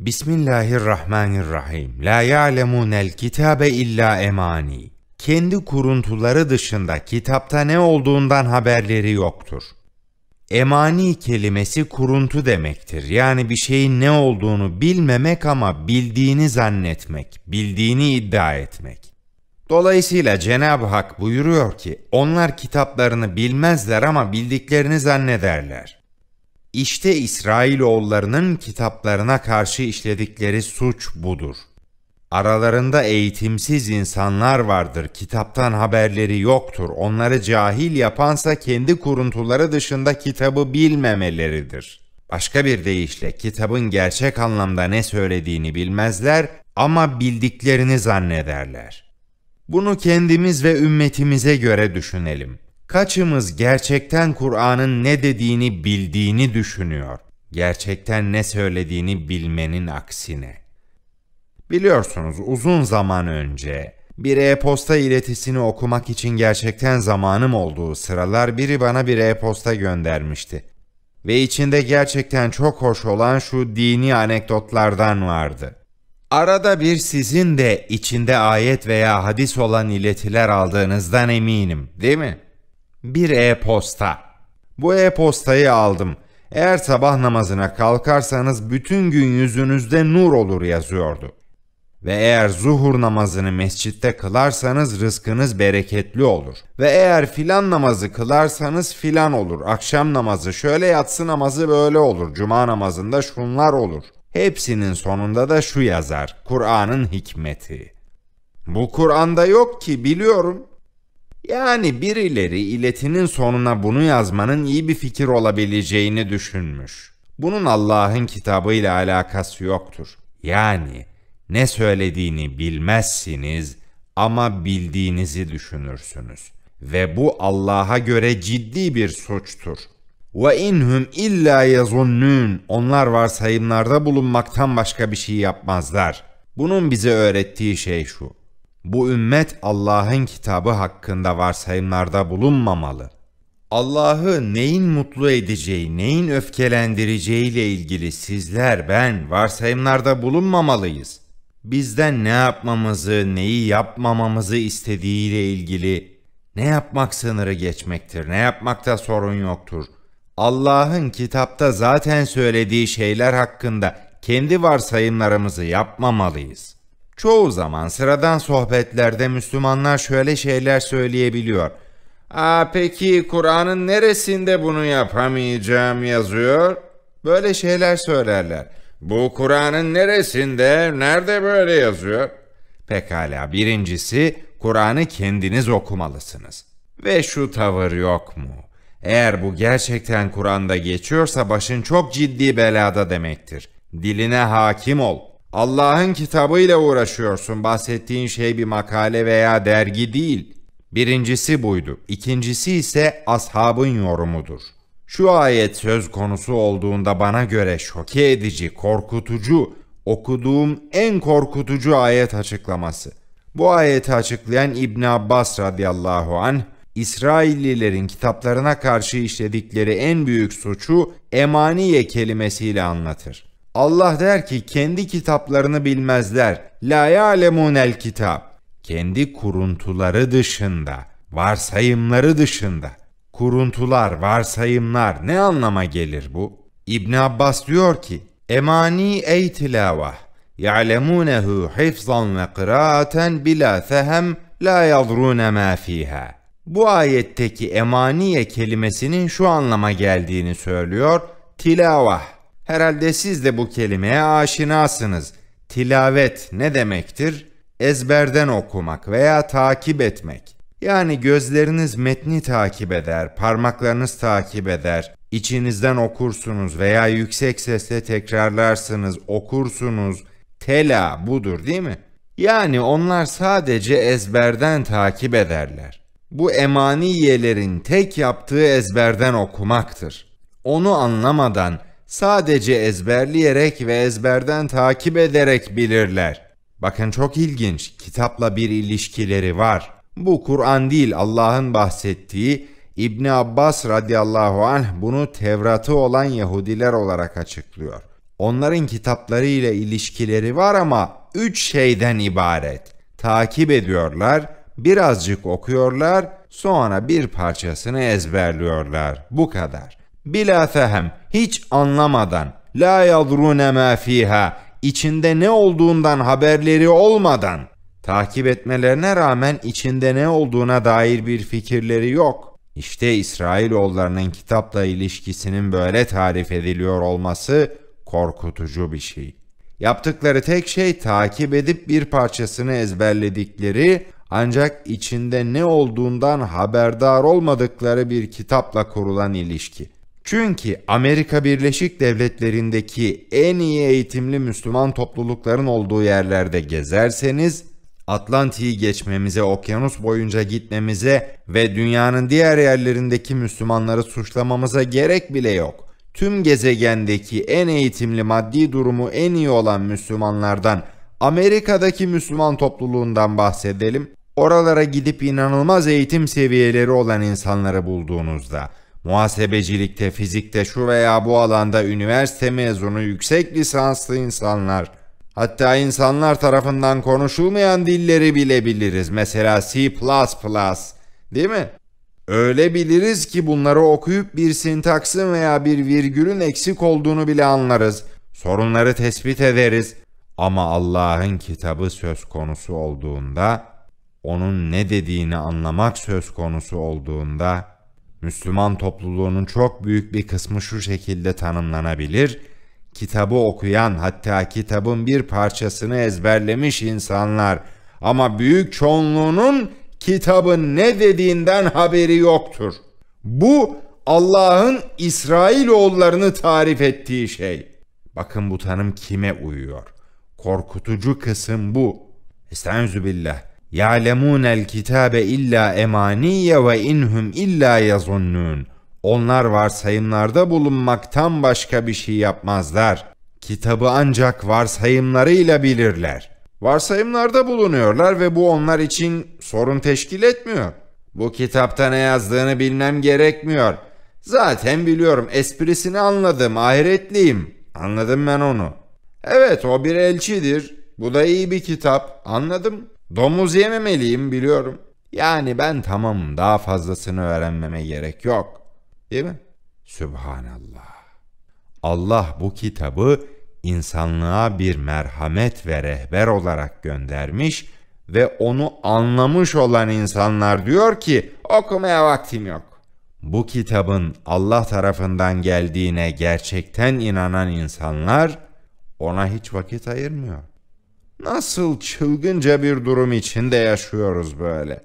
Bismillahirrahmanirrahim. La ya'lemunel kitabe illa emani. Kendi kuruntuları dışında kitapta ne olduğundan haberleri yoktur. Emani kelimesi kuruntu demektir. Yani bir şeyin ne olduğunu bilmemek ama bildiğini zannetmek, bildiğini iddia etmek. Dolayısıyla Cenab-ı Hak buyuruyor ki, onlar kitaplarını bilmezler ama bildiklerini zannederler. İşte İsrailoğullarının kitaplarına karşı işledikleri suç budur. Aralarında eğitimsiz insanlar vardır, kitaptan haberleri yoktur. Onları cahil yapansa kendi kuruntuları dışında kitabı bilmemeleridir. Başka bir deyişle kitabın gerçek anlamda ne söylediğini bilmezler ama bildiklerini zannederler. Bunu kendimiz ve ümmetimize göre düşünelim. Kaçımız gerçekten Kur'an'ın ne dediğini bildiğini düşünüyor. Gerçekten ne söylediğini bilmenin aksine. Biliyorsunuz uzun zaman önce bir e-posta iletisini okumak için gerçekten zamanım olduğu sıralar biri bana bir e-posta göndermişti. Ve içinde gerçekten çok hoş olan şu dini anekdotlardan vardı. Arada bir sizin de içinde ayet veya hadis olan iletiler aldığınızdan eminim, değil mi? Bir e-posta. Bu e-postayı aldım. Eğer sabah namazına kalkarsanız bütün gün yüzünüzde nur olur yazıyordu. Ve eğer zuhur namazını mescitte kılarsanız rızkınız bereketli olur. Ve eğer filan namazı kılarsanız filan olur. Akşam namazı şöyle yatsı namazı böyle olur. Cuma namazında şunlar olur. Hepsinin sonunda da şu yazar. Kur'an'ın hikmeti. Bu Kur'an'da yok ki biliyorum. Yani birileri iletinin sonuna bunu yazmanın iyi bir fikir olabileceğini düşünmüş. Bunun Allah'ın kitabı ile alakası yoktur. Yani ne söylediğini bilmezsiniz ama bildiğinizi düşünürsünüz ve bu Allah'a göre ciddi bir suçtur. Ve inhum illa yazunnun. Onlar varsayımlarda bulunmaktan başka bir şey yapmazlar. Bunun bize öğrettiği şey şu bu ümmet Allah'ın kitabı hakkında varsayımlarda bulunmamalı. Allah'ı neyin mutlu edeceği, neyin öfkelendireceği ile ilgili sizler, ben varsayımlarda bulunmamalıyız. Bizden ne yapmamızı, neyi yapmamamızı istediği ile ilgili ne yapmak sınırı geçmektir, ne yapmakta sorun yoktur. Allah'ın kitapta zaten söylediği şeyler hakkında kendi varsayımlarımızı yapmamalıyız. Çoğu zaman sıradan sohbetlerde Müslümanlar şöyle şeyler söyleyebiliyor. Aa peki Kur'an'ın neresinde bunu yapamayacağım yazıyor? Böyle şeyler söylerler. Bu Kur'an'ın neresinde, nerede böyle yazıyor? Pekala birincisi Kur'an'ı kendiniz okumalısınız. Ve şu tavır yok mu? Eğer bu gerçekten Kur'an'da geçiyorsa başın çok ciddi belada demektir. Diline hakim ol. Allah'ın kitabı ile uğraşıyorsun. Bahsettiğin şey bir makale veya dergi değil. Birincisi buydu. İkincisi ise ashabın yorumudur. Şu ayet söz konusu olduğunda bana göre şoke edici, korkutucu, okuduğum en korkutucu ayet açıklaması. Bu ayeti açıklayan İbn Abbas radıyallahu anh, İsraillilerin kitaplarına karşı işledikleri en büyük suçu emaniye kelimesiyle anlatır. Allah der ki kendi kitaplarını bilmezler. La ya'lemunel kitab. Kendi kuruntuları dışında, varsayımları dışında. Kuruntular, varsayımlar ne anlama gelir bu? İbn Abbas diyor ki: Emani ey tilavah ya'lemunehu hifzan ve kıraaten bila fehem la yadrun ma fiha. Bu ayetteki emaniye kelimesinin şu anlama geldiğini söylüyor. Tilavah Herhalde siz de bu kelimeye aşinasınız. Tilavet ne demektir? Ezberden okumak veya takip etmek. Yani gözleriniz metni takip eder, parmaklarınız takip eder, içinizden okursunuz veya yüksek sesle tekrarlarsınız, okursunuz. Tela budur değil mi? Yani onlar sadece ezberden takip ederler. Bu emaniyelerin tek yaptığı ezberden okumaktır. Onu anlamadan, sadece ezberleyerek ve ezberden takip ederek bilirler. Bakın çok ilginç, kitapla bir ilişkileri var. Bu Kur'an değil Allah'ın bahsettiği İbn Abbas radıyallahu anh bunu Tevrat'ı olan Yahudiler olarak açıklıyor. Onların kitapları ile ilişkileri var ama üç şeyden ibaret. Takip ediyorlar, birazcık okuyorlar, sonra bir parçasını ezberliyorlar. Bu kadar. Bila fehem, hiç anlamadan la yadrune ma fiha içinde ne olduğundan haberleri olmadan takip etmelerine rağmen içinde ne olduğuna dair bir fikirleri yok. İşte İsrailoğullarının kitapla ilişkisinin böyle tarif ediliyor olması korkutucu bir şey. Yaptıkları tek şey takip edip bir parçasını ezberledikleri ancak içinde ne olduğundan haberdar olmadıkları bir kitapla kurulan ilişki. Çünkü Amerika Birleşik Devletleri'ndeki en iyi eğitimli Müslüman toplulukların olduğu yerlerde gezerseniz Atlantik'i geçmemize, okyanus boyunca gitmemize ve dünyanın diğer yerlerindeki Müslümanları suçlamamıza gerek bile yok. Tüm gezegendeki en eğitimli maddi durumu en iyi olan Müslümanlardan, Amerika'daki Müslüman topluluğundan bahsedelim. Oralara gidip inanılmaz eğitim seviyeleri olan insanları bulduğunuzda Muhasebecilikte, fizikte şu veya bu alanda üniversite mezunu yüksek lisanslı insanlar. Hatta insanlar tarafından konuşulmayan dilleri bilebiliriz. Mesela C++. Değil mi? Öyle biliriz ki bunları okuyup bir sintaksin veya bir virgülün eksik olduğunu bile anlarız. Sorunları tespit ederiz. Ama Allah'ın kitabı söz konusu olduğunda, onun ne dediğini anlamak söz konusu olduğunda Müslüman topluluğunun çok büyük bir kısmı şu şekilde tanımlanabilir. Kitabı okuyan hatta kitabın bir parçasını ezberlemiş insanlar ama büyük çoğunluğunun kitabın ne dediğinden haberi yoktur. Bu Allah'ın İsrail oğullarını tarif ettiği şey. Bakın bu tanım kime uyuyor? Korkutucu kısım bu. Estağfirullah. Ya'lemunel kitabe illa emaniye ve inhum illa yazunnun. Onlar varsayımlarda bulunmaktan başka bir şey yapmazlar. Kitabı ancak varsayımlarıyla bilirler. Varsayımlarda bulunuyorlar ve bu onlar için sorun teşkil etmiyor. Bu kitapta ne yazdığını bilmem gerekmiyor. Zaten biliyorum esprisini anladım ahiretliyim. Anladım ben onu. Evet o bir elçidir. Bu da iyi bir kitap. Anladım. Domuz yememeliyim biliyorum. Yani ben tamam daha fazlasını öğrenmeme gerek yok. Değil mi? Sübhanallah. Allah bu kitabı insanlığa bir merhamet ve rehber olarak göndermiş ve onu anlamış olan insanlar diyor ki okumaya vaktim yok. Bu kitabın Allah tarafından geldiğine gerçekten inanan insanlar ona hiç vakit ayırmıyor. Nasıl çılgınca bir durum içinde yaşıyoruz böyle.